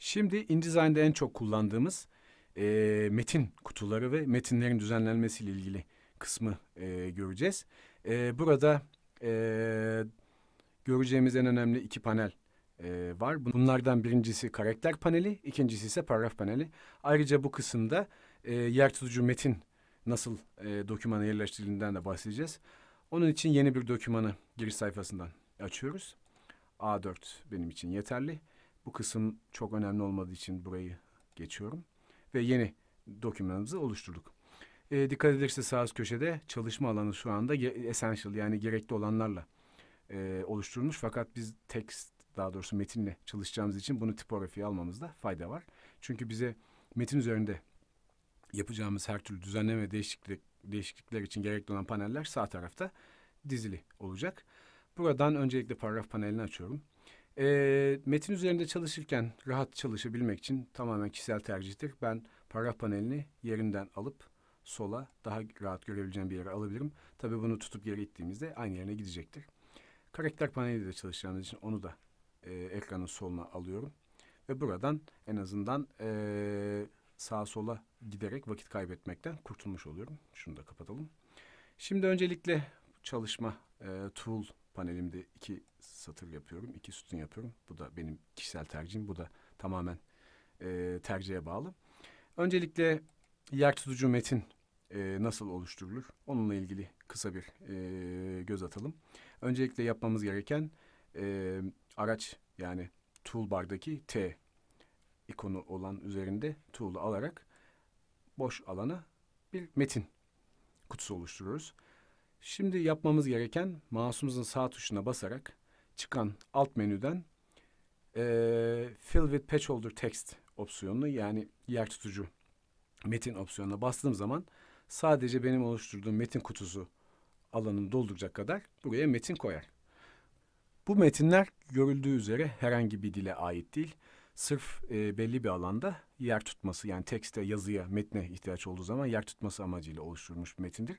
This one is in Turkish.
Şimdi InDesign'de en çok kullandığımız e, metin kutuları ve metinlerin düzenlenmesiyle ilgili kısmı e, göreceğiz. E, burada e, göreceğimiz en önemli iki panel e, var. Bunlardan birincisi karakter paneli, ikincisi ise paragraf paneli. Ayrıca bu kısımda e, yer tutucu metin nasıl e, dokümana yerleştirildiğinden de bahsedeceğiz. Onun için yeni bir dokümanı giriş sayfasından açıyoruz. A4 benim için yeterli. Bu kısım çok önemli olmadığı için burayı geçiyorum. Ve yeni dokümanımızı oluşturduk. E, dikkat edilirse sağ üst köşede çalışma alanı şu anda essential yani gerekli olanlarla e, oluşturulmuş. Fakat biz tekst daha doğrusu metinle çalışacağımız için bunu tipografiye almamızda fayda var. Çünkü bize metin üzerinde yapacağımız her türlü düzenleme değişiklik, değişiklikler için gerekli olan paneller sağ tarafta dizili olacak. Buradan öncelikle paragraf panelini açıyorum. E, metin üzerinde çalışırken rahat çalışabilmek için tamamen kişisel tercihtir. Ben paragraf panelini yerinden alıp sola daha rahat görebileceğim bir yere alabilirim. Tabii bunu tutup geri gittiğimizde aynı yerine gidecektir. Karakter paneli de çalışacağımız için onu da e, ekranın soluna alıyorum. Ve buradan en azından e, sağa sola giderek vakit kaybetmekten kurtulmuş oluyorum. Şunu da kapatalım. Şimdi öncelikle çalışma e, tool panelimde iki satır yapıyorum, iki sütun yapıyorum. Bu da benim kişisel tercihim. Bu da tamamen e, tercihe bağlı. Öncelikle yer tutucu metin e, nasıl oluşturulur? Onunla ilgili kısa bir e, göz atalım. Öncelikle yapmamız gereken e, araç yani toolbar'daki T ikonu olan üzerinde tool'u alarak boş alana bir metin kutusu oluşturuyoruz. Şimdi yapmamız gereken mouse'umuzun sağ tuşuna basarak çıkan alt menüden e, Fill with Patch Holder Text opsiyonunu yani yer tutucu metin opsiyonuna bastığım zaman sadece benim oluşturduğum metin kutusu alanını dolduracak kadar buraya metin koyar. Bu metinler görüldüğü üzere herhangi bir dile ait değil. Sırf e, belli bir alanda yer tutması yani tekste, yazıya, metne ihtiyaç olduğu zaman yer tutması amacıyla oluşturulmuş bir metindir.